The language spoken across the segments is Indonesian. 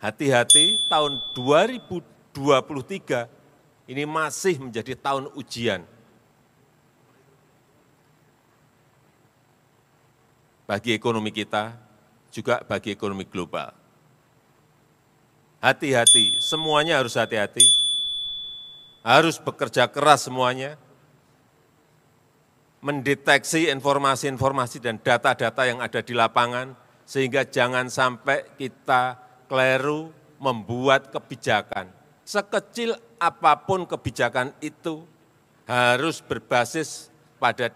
hati-hati tahun 2023 ini masih menjadi tahun ujian. Bagi ekonomi kita, juga bagi ekonomi global. Hati-hati, semuanya harus hati-hati. Harus bekerja keras semuanya. Mendeteksi informasi-informasi dan data-data yang ada di lapangan, sehingga jangan sampai kita keliru membuat kebijakan. Sekecil apapun kebijakan itu harus berbasis pada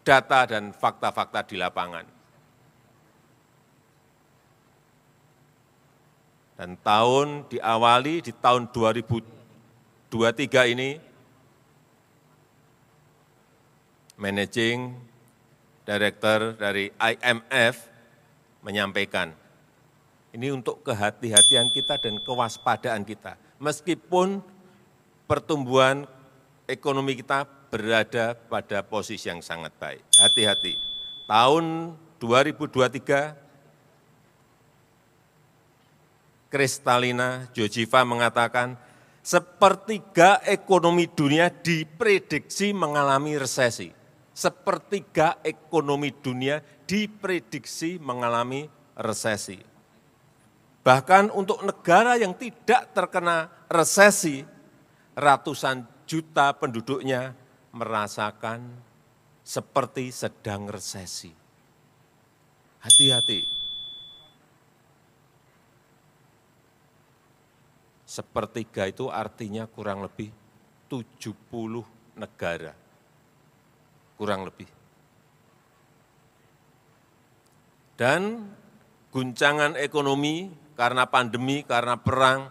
data dan fakta-fakta di lapangan. Dan tahun diawali di tahun 2023 ini, Managing Director dari IMF menyampaikan ini untuk kehati-hatian kita dan kewaspadaan kita. Meskipun pertumbuhan ekonomi kita berada pada posisi yang sangat baik. Hati-hati. Tahun 2023, Kristalina Jojiva mengatakan, sepertiga ekonomi dunia diprediksi mengalami resesi. Sepertiga ekonomi dunia diprediksi mengalami resesi Bahkan untuk negara yang tidak terkena resesi, ratusan juta penduduknya merasakan seperti sedang resesi. Hati-hati. Sepertiga itu artinya kurang lebih 70 negara. Kurang lebih. Dan guncangan ekonomi karena pandemi, karena perang,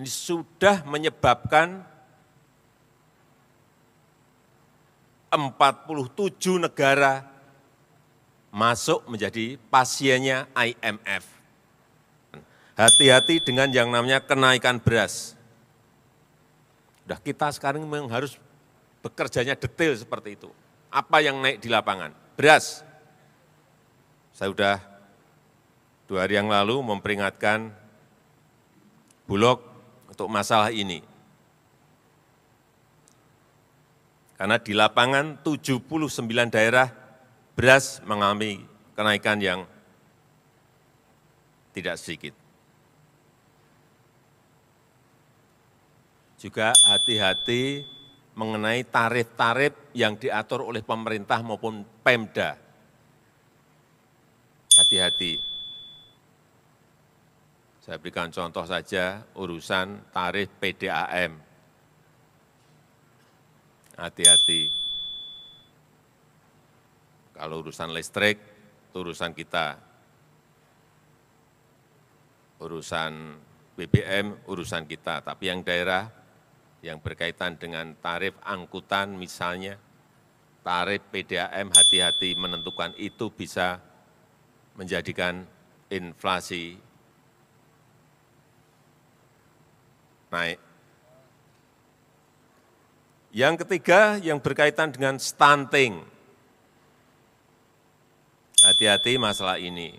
ini sudah menyebabkan 47 negara masuk menjadi pasiennya IMF. Hati-hati dengan yang namanya kenaikan beras. Sudah kita sekarang memang harus bekerjanya detail seperti itu. Apa yang naik di lapangan? Beras. Saya sudah dua hari yang lalu memperingatkan Bulog untuk masalah ini. Karena di lapangan 79 daerah beras mengalami kenaikan yang tidak sedikit. Juga hati-hati mengenai tarif-tarif yang diatur oleh pemerintah maupun Pemda. Hati-hati. Saya berikan contoh saja urusan tarif PDAM. Hati-hati. Kalau urusan listrik, urusan kita. Urusan BBM, urusan kita. Tapi yang daerah yang berkaitan dengan tarif angkutan misalnya, tarif PDAM hati-hati menentukan itu bisa menjadikan inflasi naik. Yang ketiga yang berkaitan dengan stunting. Hati-hati masalah ini.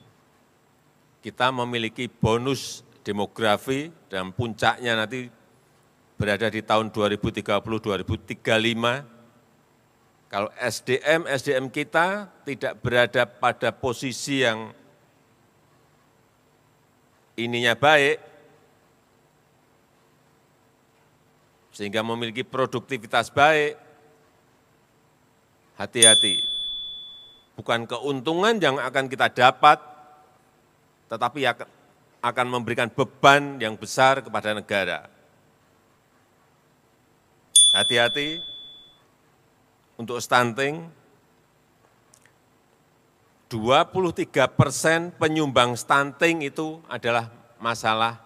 Kita memiliki bonus demografi dan puncaknya nanti berada di tahun 2030-2035. Kalau SDM, SDM kita tidak berada pada posisi yang ininya baik, sehingga memiliki produktivitas baik, hati-hati. Bukan keuntungan yang akan kita dapat, tetapi ya akan memberikan beban yang besar kepada negara. Hati-hati untuk stunting, 23 persen penyumbang stunting itu adalah masalah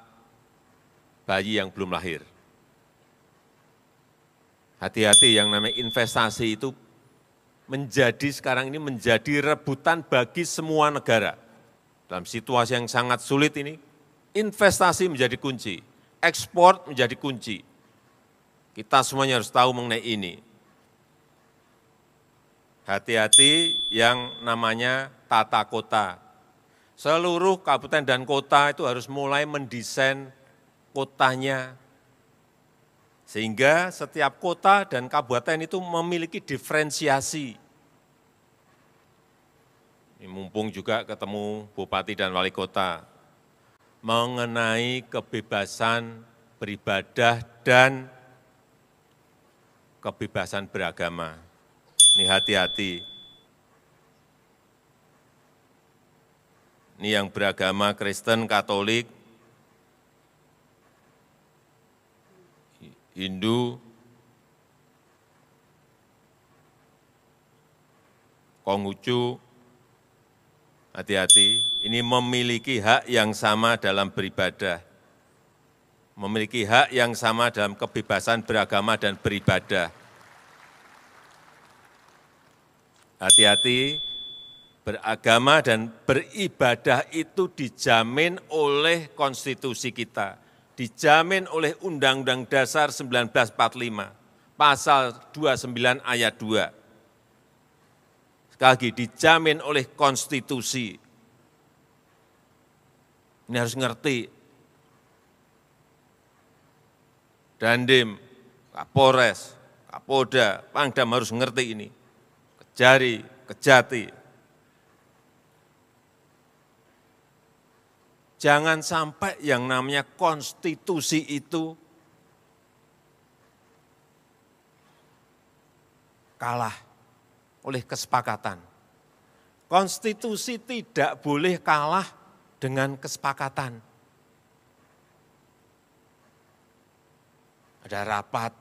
bayi yang belum lahir. Hati-hati yang namanya investasi itu menjadi sekarang ini menjadi rebutan bagi semua negara. Dalam situasi yang sangat sulit ini, investasi menjadi kunci, ekspor menjadi kunci. Kita semuanya harus tahu mengenai ini. Hati-hati yang namanya tata kota. Seluruh kabupaten dan kota itu harus mulai mendesain kotanya, sehingga setiap kota dan kabupaten itu memiliki diferensiasi. Ini mumpung juga ketemu bupati dan wali kota mengenai kebebasan beribadah dan kebebasan beragama. Ini hati-hati. Ini yang beragama Kristen, Katolik, Hindu, Konghucu, hati-hati, ini memiliki hak yang sama dalam beribadah, memiliki hak yang sama dalam kebebasan beragama dan beribadah. Hati-hati, beragama dan beribadah itu dijamin oleh konstitusi kita dijamin oleh Undang-Undang Dasar 1945, pasal 29 ayat 2. Sekali lagi, dijamin oleh konstitusi. Ini harus ngerti. Dandim, Kapolres, Kapolda, Pangdam harus ngerti ini. Kejari, kejati, Jangan sampai yang namanya konstitusi itu kalah oleh kesepakatan. Konstitusi tidak boleh kalah dengan kesepakatan. Ada rapat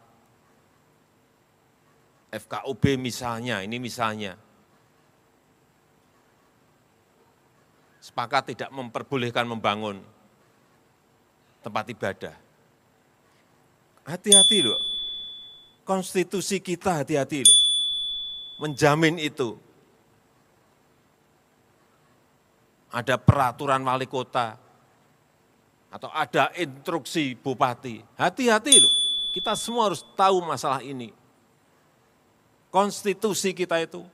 FKUB misalnya, ini misalnya, sepakat tidak memperbolehkan membangun tempat ibadah. Hati-hati loh, konstitusi kita hati-hati loh, menjamin itu. Ada peraturan wali kota, atau ada instruksi bupati, hati-hati loh, kita semua harus tahu masalah ini. Konstitusi kita itu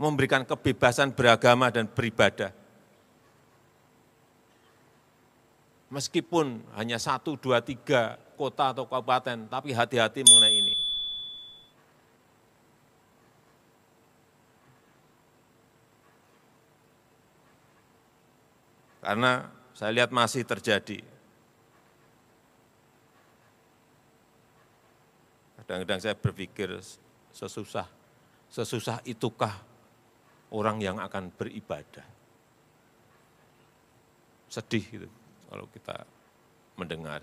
memberikan kebebasan beragama dan beribadah. Meskipun hanya satu, dua, tiga kota atau kabupaten, tapi hati-hati mengenai ini. Karena saya lihat masih terjadi. Kadang-kadang saya berpikir sesusah, sesusah itukah orang yang akan beribadah. Sedih gitu kalau kita mendengar.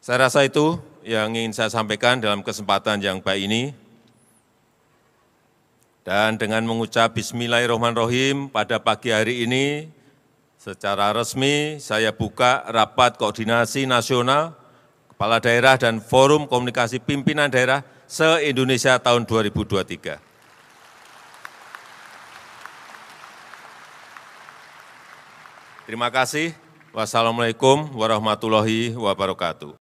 Saya rasa itu yang ingin saya sampaikan dalam kesempatan yang baik ini. Dan dengan mengucap bismillahirrahmanirrahim pada pagi hari ini, secara resmi saya buka rapat koordinasi nasional Kepala Daerah dan Forum Komunikasi Pimpinan Daerah se-Indonesia tahun 2023. Terima kasih. Wassalamu'alaikum warahmatullahi wabarakatuh.